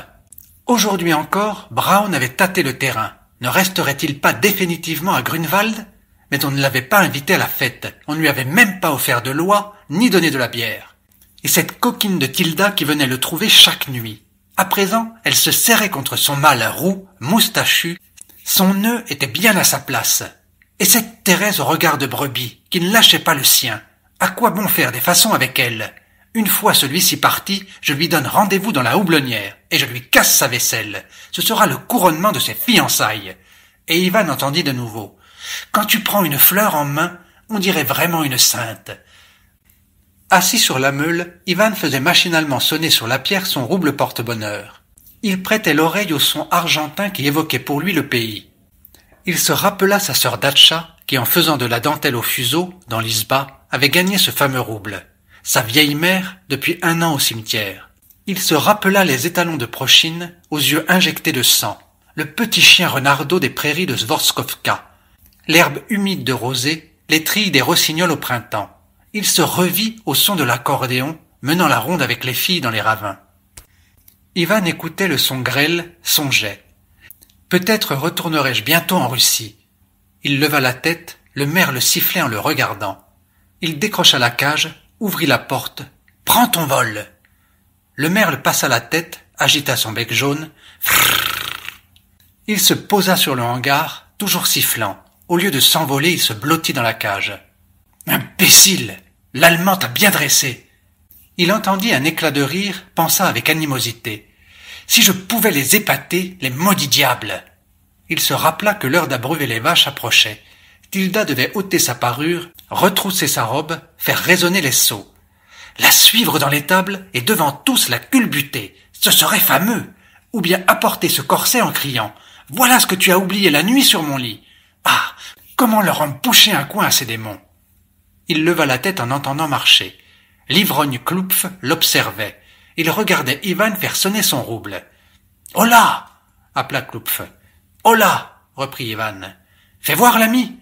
A: Aujourd'hui encore, Brown avait tâté le terrain ne resterait-il pas définitivement à Grunewald Mais on ne l'avait pas invité à la fête, on ne lui avait même pas offert de loi, ni donné de la bière. Et cette coquine de Tilda qui venait le trouver chaque nuit. À présent, elle se serrait contre son mâle roux, moustachu, son nœud était bien à sa place. Et cette Thérèse au regard de brebis, qui ne lâchait pas le sien, à quoi bon faire des façons avec elle une fois celui-ci parti, je lui donne rendez-vous dans la houblonnière, et je lui casse sa vaisselle. Ce sera le couronnement de ses fiançailles. Et Ivan entendit de nouveau. Quand tu prends une fleur en main, on dirait vraiment une sainte. Assis sur la meule, Ivan faisait machinalement sonner sur la pierre son rouble porte-bonheur. Il prêtait l'oreille au son argentin qui évoquait pour lui le pays. Il se rappela sa sœur Datcha, qui en faisant de la dentelle au fuseau, dans l'Isba, avait gagné ce fameux rouble sa vieille mère depuis un an au cimetière. Il se rappela les étalons de Prochine, aux yeux injectés de sang, le petit chien renardeau des prairies de Zvorskovka, l'herbe humide de rosée, les trilles des rossignols au printemps. Il se revit au son de l'accordéon, menant la ronde avec les filles dans les ravins. Ivan écoutait le son grêle, songeait. Peut-être retournerai-je bientôt en Russie. Il leva la tête, le maire le sifflait en le regardant. Il décrocha la cage, ouvrit la porte. Prends ton vol. Le merle passa la tête, agita son bec jaune. Il se posa sur le hangar, toujours sifflant. Au lieu de s'envoler, il se blottit dans la cage. Imbécile. L'Allemand t'a bien dressé. Il entendit un éclat de rire, pensa avec animosité. Si je pouvais les épater, les maudits diables. Il se rappela que l'heure d'abreuver les vaches approchait. Tilda devait ôter sa parure, retrousser sa robe, faire résonner les seaux, la suivre dans l'étable et devant tous la culbuter. Ce serait fameux. Ou bien apporter ce corset en criant Voilà ce que tu as oublié la nuit sur mon lit. Ah. Comment leur empocher un coin à ces démons? Il leva la tête en entendant marcher. L'ivrogne Kloupf l'observait. Il regardait Ivan faire sonner son rouble. Hola! appela Kloupf. Hola! reprit Ivan. Fais voir l'ami!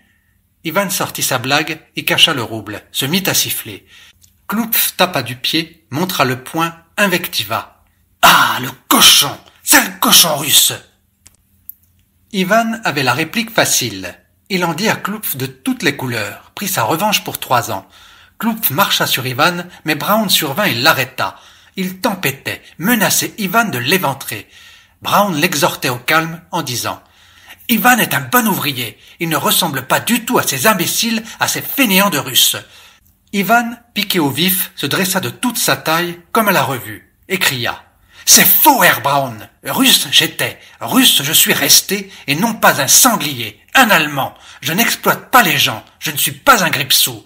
A: Ivan sortit sa blague et cacha le rouble, se mit à siffler. Kloupf tapa du pied, montra le poing, invectiva. Ah, le cochon C'est un cochon russe Ivan avait la réplique facile. Il en dit à Kloupf de toutes les couleurs, prit sa revanche pour trois ans. Kloupf marcha sur Ivan, mais Brown survint et l'arrêta. Il tempêtait, menaçait Ivan de l'éventrer. Brown l'exhortait au calme en disant Ivan est un bon ouvrier. Il ne ressemble pas du tout à ces imbéciles, à ces fainéants de Russes. Ivan, piqué au vif, se dressa de toute sa taille, comme à la revue, et cria. C'est faux, Herr Brown. Russe j'étais, russe je suis resté, et non pas un sanglier, un Allemand. Je n'exploite pas les gens, je ne suis pas un gripsou.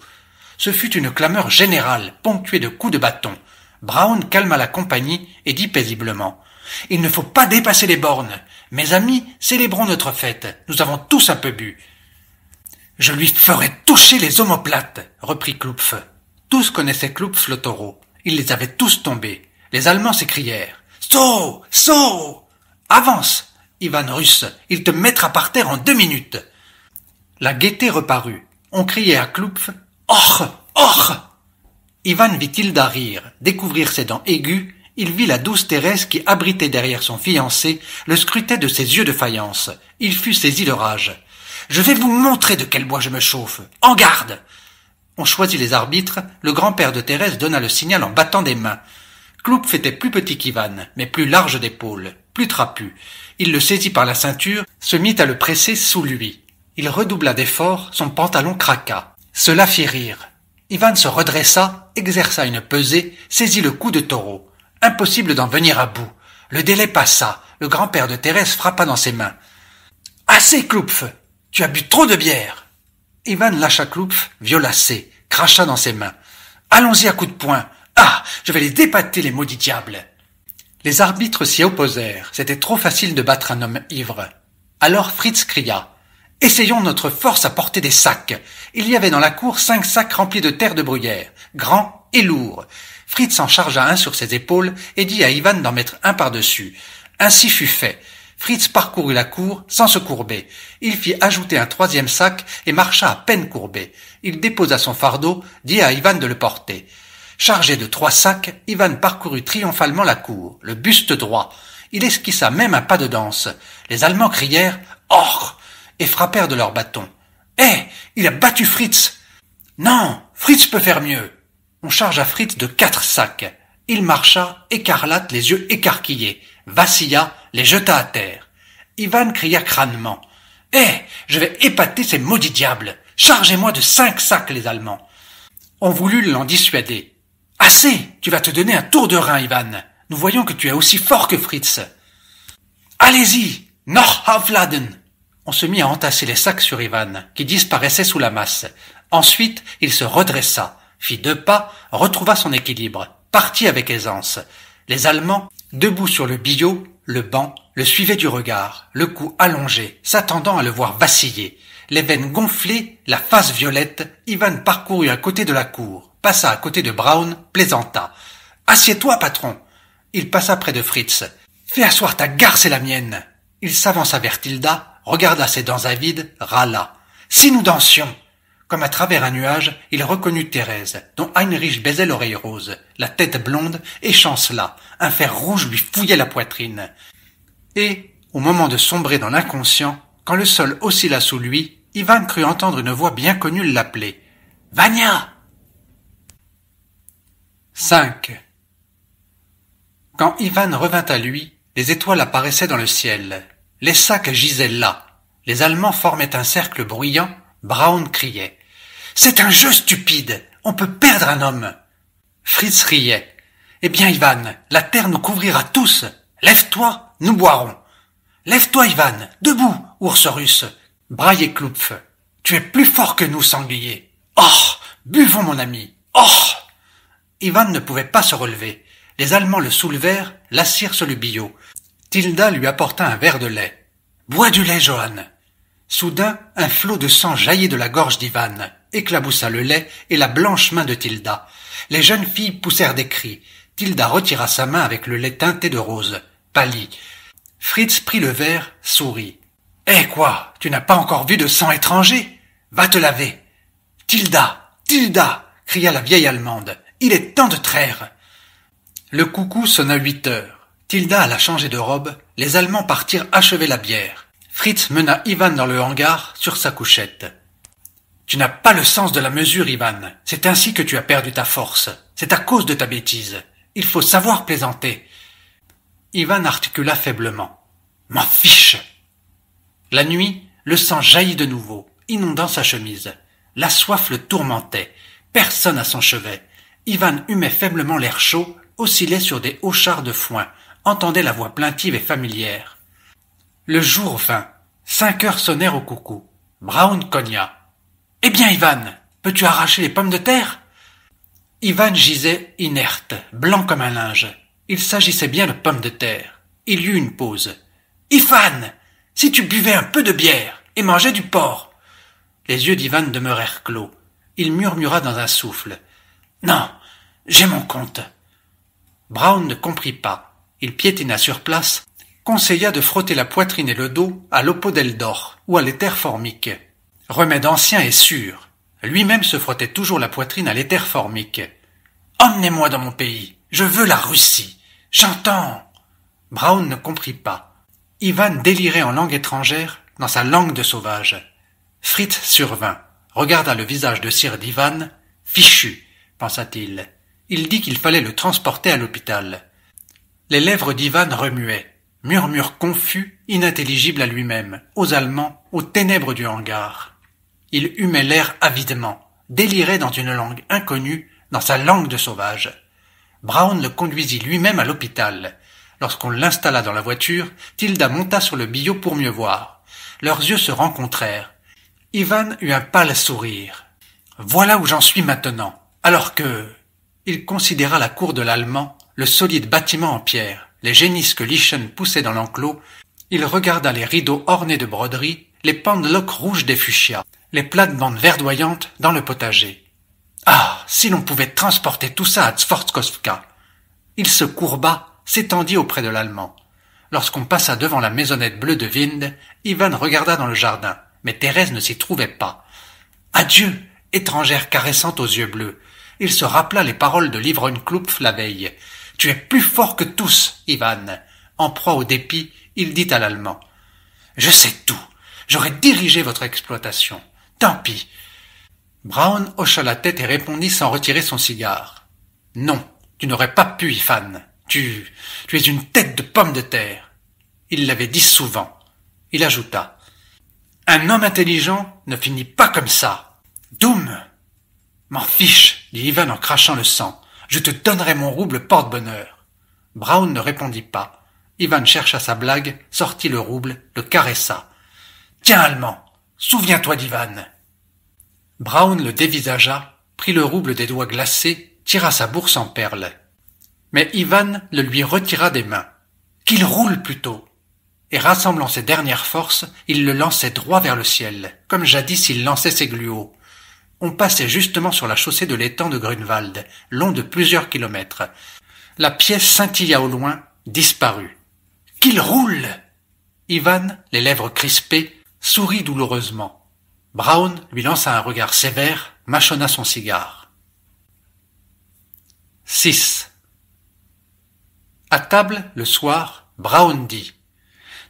A: Ce fut une clameur générale, ponctuée de coups de bâton. Brown calma la compagnie et dit paisiblement. Il ne faut pas dépasser les bornes. Mes amis, célébrons notre fête. Nous avons tous un peu bu. Je lui ferai toucher les omoplates, reprit Kloupf. Tous connaissaient Kloupf le taureau. Il les avait tous tombés. Les Allemands s'écrièrent. Saut! Saut! Avance! Ivan Russe, il te mettra par terre en deux minutes. La gaieté reparut. On criait à Kloupf. Or! Oh, Or! Oh Ivan vit Hilda rire, découvrir ses dents aiguës il vit la douce Thérèse qui, abritait derrière son fiancé, le scrutait de ses yeux de faïence. Il fut saisi de rage. Je vais vous montrer de quel bois je me chauffe. En garde. On choisit les arbitres, le grand-père de Thérèse donna le signal en battant des mains. Kloupf était plus petit qu'Ivan, mais plus large d'épaule, plus trapu. Il le saisit par la ceinture, se mit à le presser sous lui. Il redoubla d'efforts, son pantalon craqua. Cela fit rire. Ivan se redressa, exerça une pesée, saisit le cou de taureau. Impossible d'en venir à bout. Le délai passa. Le grand-père de Thérèse frappa dans ses mains. Assez, Kloupf Tu as bu trop de bière Ivan lâcha Kloupf, violacé, cracha dans ses mains. Allons-y à coups de poing Ah Je vais les dépater, les maudits diables Les arbitres s'y opposèrent. C'était trop facile de battre un homme ivre. Alors Fritz cria. Essayons notre force à porter des sacs. Il y avait dans la cour cinq sacs remplis de terre de bruyère, grands et lourds. Fritz en chargea un sur ses épaules et dit à Ivan d'en mettre un par-dessus. Ainsi fut fait. Fritz parcourut la cour sans se courber. Il fit ajouter un troisième sac et marcha à peine courbé. Il déposa son fardeau, dit à Ivan de le porter. Chargé de trois sacs, Ivan parcourut triomphalement la cour, le buste droit. Il esquissa même un pas de danse. Les Allemands crièrent Or et frappèrent de leurs bâtons. Eh Il a battu Fritz Non Fritz peut faire mieux on chargea Fritz de quatre sacs. Il marcha, écarlate, les yeux écarquillés, vacilla, les jeta à terre. Ivan cria crânement. Eh. je vais épater ces maudits diables. Chargez-moi de cinq sacs, les Allemands. On voulut l'en dissuader. Assez. Tu vas te donner un tour de rein, Ivan. Nous voyons que tu es aussi fort que Fritz. Allez-y. Noch auf On se mit à entasser les sacs sur Ivan, qui disparaissait sous la masse. Ensuite, il se redressa fit deux pas, retrouva son équilibre, partit avec aisance. Les Allemands, debout sur le billot, le banc, le suivaient du regard, le cou allongé, s'attendant à le voir vaciller. Les veines gonflées, la face violette, Ivan parcourut à côté de la cour, passa à côté de Brown, plaisanta. Assieds-toi, patron. Il passa près de Fritz. Fais asseoir ta garce et la mienne. Il s'avança vers Tilda, regarda ses dents avides, râla. Si nous dansions, comme à travers un nuage, il reconnut Thérèse, dont Heinrich baisait l'oreille rose, la tête blonde, et chancela. Un fer rouge lui fouillait la poitrine. Et, au moment de sombrer dans l'inconscient, quand le sol oscilla sous lui, Ivan crut entendre une voix bien connue l'appeler. Vania! 5. Quand Ivan revint à lui, les étoiles apparaissaient dans le ciel. Les sacs gisaient là. Les Allemands formaient un cercle bruyant. Brown criait. C'est un jeu stupide. On peut perdre un homme. Fritz riait. Eh bien, Ivan, la terre nous couvrira tous. Lève-toi, nous boirons. Lève-toi, Ivan, debout, ours russe. Braille et Kloupf. Tu es plus fort que nous, sanglier. Oh. Buvons, mon ami. Oh. Ivan ne pouvait pas se relever. Les Allemands le soulevèrent, l'assirent sur le billot. Tilda lui apporta un verre de lait. Bois du lait, Johan. Soudain, un flot de sang jaillit de la gorge d'Ivan éclaboussa le lait et la blanche main de Tilda. Les jeunes filles poussèrent des cris. Tilda retira sa main avec le lait teinté de rose, pâlit. Fritz prit le verre, sourit. Eh quoi, tu n'as pas encore vu de sang étranger Va te laver. Tilda, Tilda, cria la vieille allemande. Il est temps de traire. Le coucou sonna huit heures. Tilda alla changer de robe. Les Allemands partirent achever la bière. Fritz mena Ivan dans le hangar, sur sa couchette. Tu n'as pas le sens de la mesure, Ivan. C'est ainsi que tu as perdu ta force. C'est à cause de ta bêtise. Il faut savoir plaisanter. Ivan articula faiblement. M'en fiche. La nuit, le sang jaillit de nouveau, inondant sa chemise. La soif le tourmentait. Personne à son chevet. Ivan humait faiblement l'air chaud, oscillait sur des hauts de foin, entendait la voix plaintive et familière. Le jour vint. Cinq heures sonnèrent au coucou. Brown cogna. Eh bien, Ivan, peux-tu arracher les pommes de terre Ivan gisait inerte, blanc comme un linge. Il s'agissait bien de pommes de terre. Il y eut une pause. Ivan Si tu buvais un peu de bière et mangeais du porc Les yeux d'Ivan demeurèrent clos. Il murmura dans un souffle. Non, j'ai mon compte. Brown ne comprit pas. Il piétina sur place, conseilla de frotter la poitrine et le dos à d'or ou à l'éther formique. Remède ancien et sûr. Lui-même se frottait toujours la poitrine à l'éther formique. Emmenez-moi dans mon pays. Je veux la Russie. J'entends. Brown ne comprit pas. Ivan délirait en langue étrangère, dans sa langue de sauvage. Fritz survint, regarda le visage de Sir d'Ivan. Fichu, pensa-t-il. Il dit qu'il fallait le transporter à l'hôpital. Les lèvres d'Ivan remuaient, murmures confus, inintelligibles à lui-même, aux Allemands, aux ténèbres du hangar. Il humait l'air avidement, délirait dans une langue inconnue, dans sa langue de sauvage. Brown le conduisit lui-même à l'hôpital. Lorsqu'on l'installa dans la voiture, Tilda monta sur le billot pour mieux voir. Leurs yeux se rencontrèrent. Ivan eut un pâle sourire. Voilà où j'en suis maintenant. Alors que... Il considéra la cour de l'Allemand, le solide bâtiment en pierre, les génisses que Lichen poussait dans l'enclos. Il regarda les rideaux ornés de broderies, les pendeloques rouges des fuchsias, les plates-bandes verdoyantes dans le potager. Ah, si l'on pouvait transporter tout ça à Tsvorskovka! Il se courba, s'étendit auprès de l'Allemand. Lorsqu'on passa devant la maisonnette bleue de Wind, Ivan regarda dans le jardin, mais Thérèse ne s'y trouvait pas. Adieu, étrangère caressante aux yeux bleus. Il se rappela les paroles de Livron la veille. Tu es plus fort que tous, Ivan. En proie au dépit, il dit à l'Allemand. Je sais tout. J'aurais dirigé votre exploitation. Tant pis. Brown hocha la tête et répondit sans retirer son cigare. Non, tu n'aurais pas pu, Ivan. Tu, tu es une tête de pomme de terre. Il l'avait dit souvent. Il ajouta. Un homme intelligent ne finit pas comme ça. Doum !»« M'en fiche, dit Ivan en crachant le sang. Je te donnerai mon rouble porte-bonheur. Brown ne répondit pas. Ivan chercha sa blague, sortit le rouble, le caressa. Tiens, Allemand, souviens-toi d'Ivan. Brown le dévisagea, prit le rouble des doigts glacés, tira sa bourse en perles. Mais Ivan le lui retira des mains. Qu'il roule plutôt Et rassemblant ses dernières forces, il le lançait droit vers le ciel, comme jadis il lançait ses gluots. On passait justement sur la chaussée de l'étang de Grunwald, long de plusieurs kilomètres. La pièce scintilla au loin, disparut. Qu'il roule Ivan, les lèvres crispées, sourit douloureusement. Brown lui lança un regard sévère, mâchonna son cigare. 6. À table, le soir, Brown dit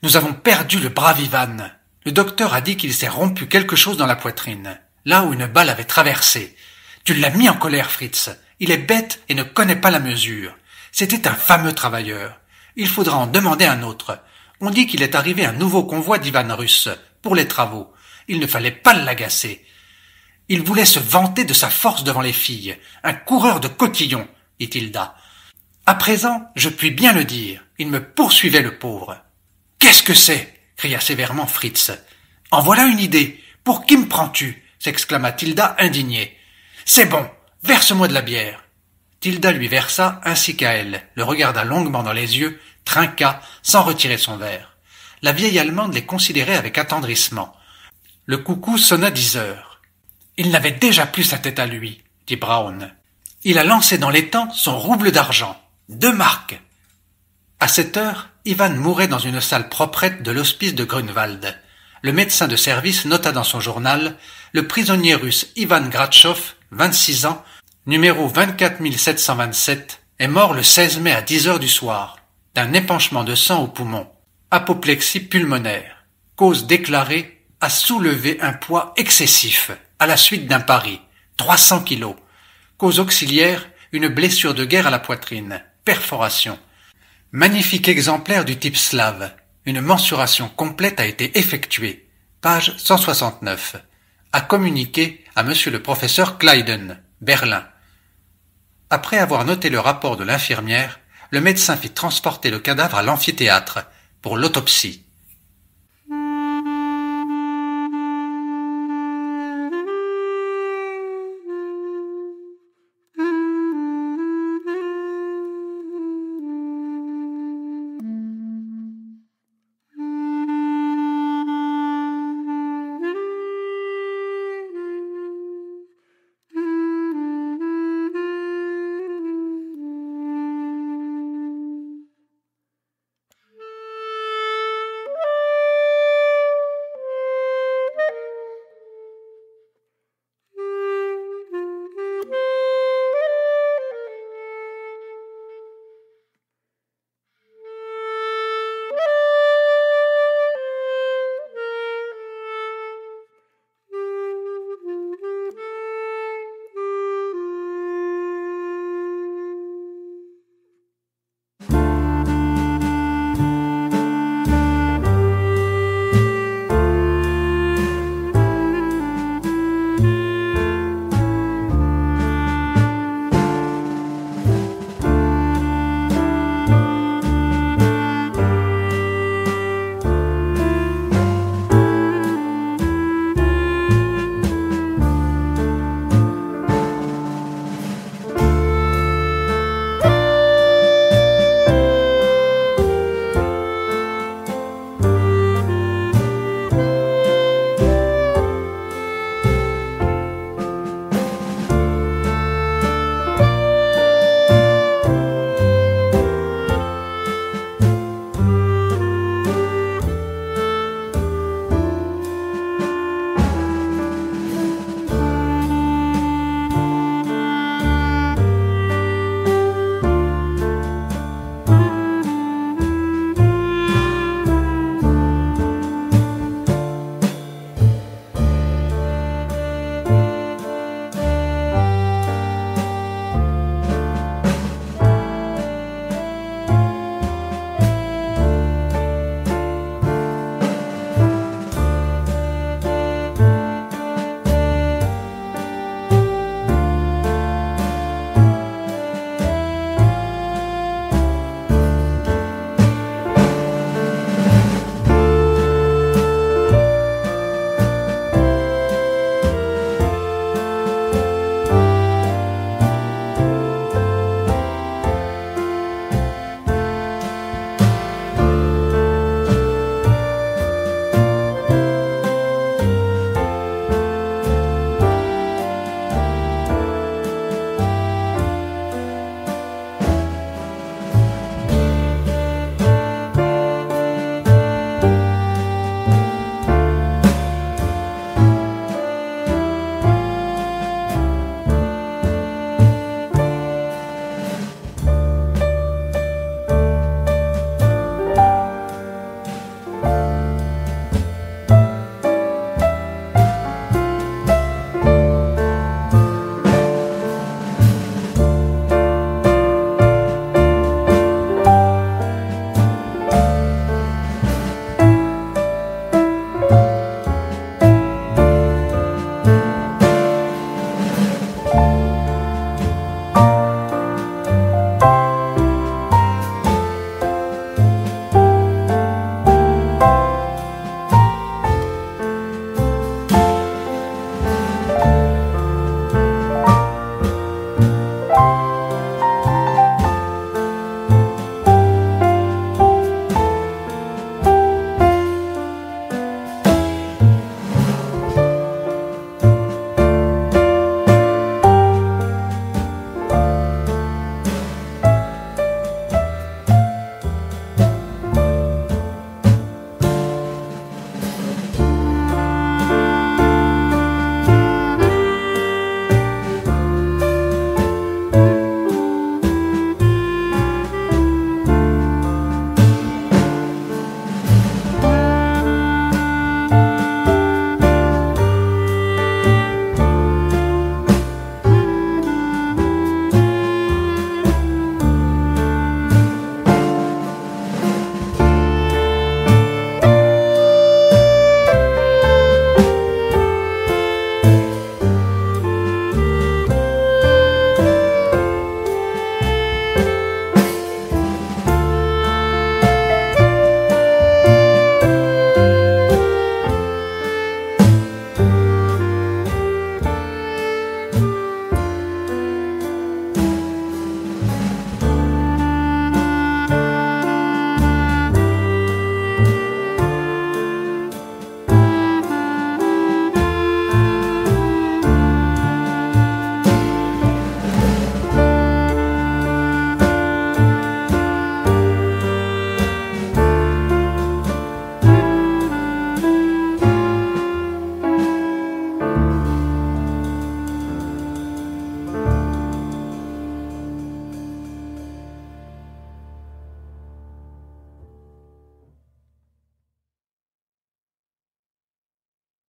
A: Nous avons perdu le brave Ivan. Le docteur a dit qu'il s'est rompu quelque chose dans la poitrine, là où une balle avait traversé. Tu l'as mis en colère, Fritz. Il est bête et ne connaît pas la mesure. C'était un fameux travailleur. Il faudra en demander un autre. On dit qu'il est arrivé un nouveau convoi d'Ivan russe pour les travaux. Il ne fallait pas l'agacer. Il voulait se vanter de sa force devant les filles. Un coureur de cotillons, dit Hilda. À présent, je puis bien le dire, il me poursuivait le pauvre. Qu'est-ce que c'est cria sévèrement Fritz. En voilà une idée. Pour qui me prends-tu s'exclama Tilda indignée. C'est bon, verse-moi de la bière. Tilda lui versa ainsi qu'à elle, le regarda longuement dans les yeux, trinqua, sans retirer son verre. La vieille Allemande les considérait avec attendrissement. Le coucou sonna dix heures. Il n'avait déjà plus sa tête à lui, dit Brown. Il a lancé dans l'étang son rouble d'argent. Deux marques. À cette heure, Ivan mourait dans une salle proprette de l'hospice de Grunewald. Le médecin de service nota dans son journal le prisonnier russe Ivan Gratchov, 26 ans, numéro 24727, est mort le 16 mai à dix heures du soir d'un épanchement de sang au poumon, apoplexie pulmonaire, cause déclarée a soulevé un poids excessif à la suite d'un pari, 300 kilos. Cause auxiliaire, une blessure de guerre à la poitrine, perforation. Magnifique exemplaire du type slave. Une mensuration complète a été effectuée. Page 169. A communiqué à monsieur le professeur Clyden, Berlin. Après avoir noté le rapport de l'infirmière, le médecin fit transporter le cadavre à l'amphithéâtre pour l'autopsie.